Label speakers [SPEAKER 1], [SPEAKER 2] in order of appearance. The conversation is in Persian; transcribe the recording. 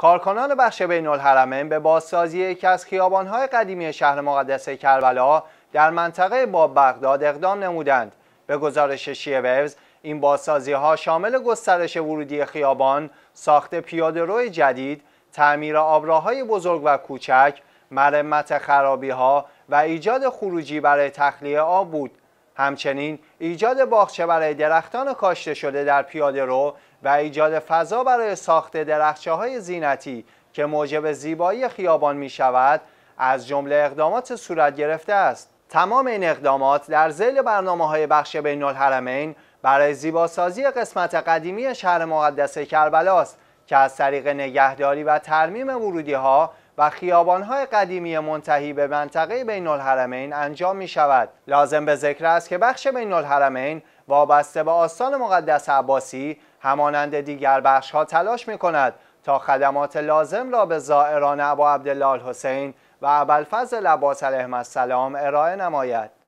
[SPEAKER 1] کارکنان بخش بین الحرمین به بازسازی یکی از خیابانهای قدیمی شهر مقدس کربلا در منطقه باب بغداد اقدام نمودند. به گزارش ویوز، این بازسازی ها شامل گسترش ورودی خیابان، ساخت پیاده روی جدید، تعمیر آبراهای بزرگ و کوچک، مرمت خرابی ها و ایجاد خروجی برای تخلیه آب بود. همچنین ایجاد باغچه برای درختان کاشته شده در پیاده رو و ایجاد فضا برای ساخت درخچه های زینتی که موجب زیبایی خیابان می شود از جمله اقدامات صورت گرفته است. تمام این اقدامات در زیل برنامه های بخش بین الحرمین برای زیباسازی قسمت قدیمی شهر مقدس است که از طریق نگهداری و ترمیم ورودی ها و خیابانهای قدیمی منتهی به منطقه بین الحرمین انجام می شود. لازم به ذکر است که بخش بین الحرمین وابسته به آستان مقدس عباسی همانند دیگر بخش ها تلاش می کند تا خدمات لازم را به زائران ابا عبدالله حسین و ابوالفضل عباس علیهم السلام ارائه نماید.